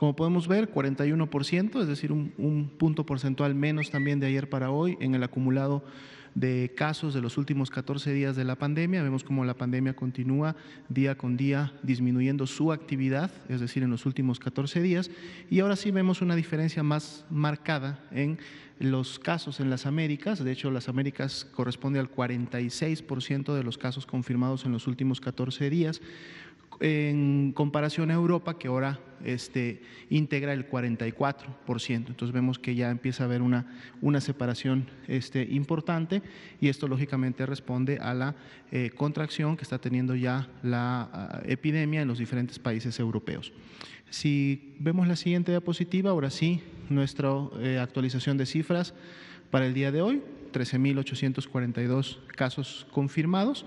Como podemos ver, 41%, es decir, un, un punto porcentual menos también de ayer para hoy en el acumulado de casos de los últimos 14 días de la pandemia. Vemos cómo la pandemia continúa día con día disminuyendo su actividad, es decir, en los últimos 14 días. Y ahora sí vemos una diferencia más marcada en los casos en las Américas. De hecho, las Américas corresponde al 46% de los casos confirmados en los últimos 14 días en comparación a Europa, que ahora este, integra el 44%. Entonces vemos que ya empieza a haber una, una separación este, importante y esto lógicamente responde a la eh, contracción que está teniendo ya la ah, epidemia en los diferentes países europeos. Si vemos la siguiente diapositiva, ahora sí, nuestra eh, actualización de cifras para el día de hoy, 13.842 casos confirmados.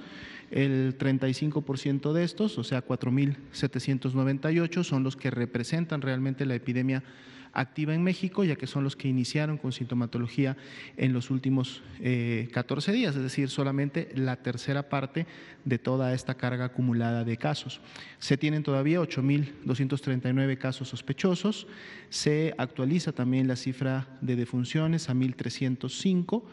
El 35% de estos, o sea, 4.798, son los que representan realmente la epidemia activa en México, ya que son los que iniciaron con sintomatología en los últimos 14 eh, días, es decir, solamente la tercera parte de toda esta carga acumulada de casos. Se tienen todavía 8.239 casos sospechosos, se actualiza también la cifra de defunciones a 1.305,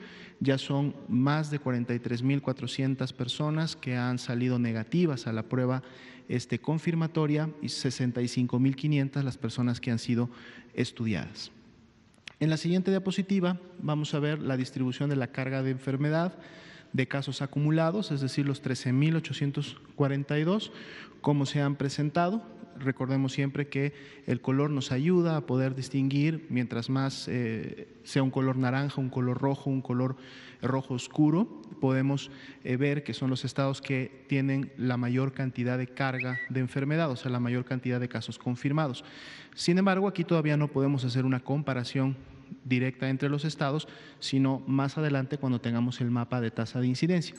ya son más de 43.400 personas que han salido negativas a la prueba este, confirmatoria y 65.500 las personas que han sido eh, estudiadas. En la siguiente diapositiva vamos a ver la distribución de la carga de enfermedad de casos acumulados, es decir, los 13.842, cómo se han presentado Recordemos siempre que el color nos ayuda a poder distinguir, mientras más eh, sea un color naranja, un color rojo, un color rojo oscuro, podemos eh, ver que son los estados que tienen la mayor cantidad de carga de enfermedad, o sea, la mayor cantidad de casos confirmados. Sin embargo, aquí todavía no podemos hacer una comparación directa entre los estados, sino más adelante cuando tengamos el mapa de tasa de incidencia.